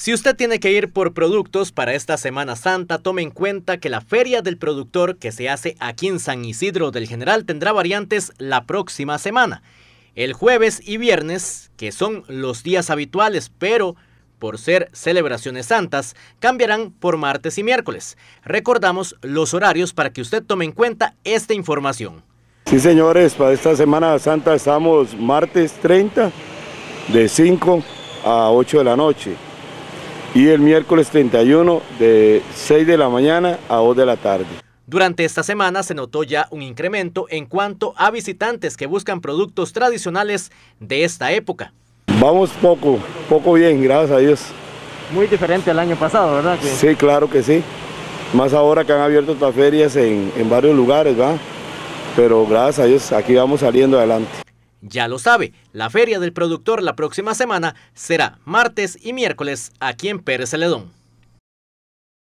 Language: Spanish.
Si usted tiene que ir por productos para esta Semana Santa, tome en cuenta que la feria del productor que se hace aquí en San Isidro del General tendrá variantes la próxima semana. El jueves y viernes, que son los días habituales, pero por ser celebraciones santas, cambiarán por martes y miércoles. Recordamos los horarios para que usted tome en cuenta esta información. Sí, señores, para esta Semana Santa estamos martes 30 de 5 a 8 de la noche y el miércoles 31 de 6 de la mañana a 2 de la tarde. Durante esta semana se notó ya un incremento en cuanto a visitantes que buscan productos tradicionales de esta época. Vamos poco, poco bien, gracias a Dios. Muy diferente al año pasado, ¿verdad? Sí, claro que sí. Más ahora que han abierto otras ferias en, varios lugares, ¿verdad? Pero gracias a Dios aquí vamos saliendo adelante. Ya lo sabe, la feria del productor la próxima semana será martes y miércoles aquí en Pérez Celedón.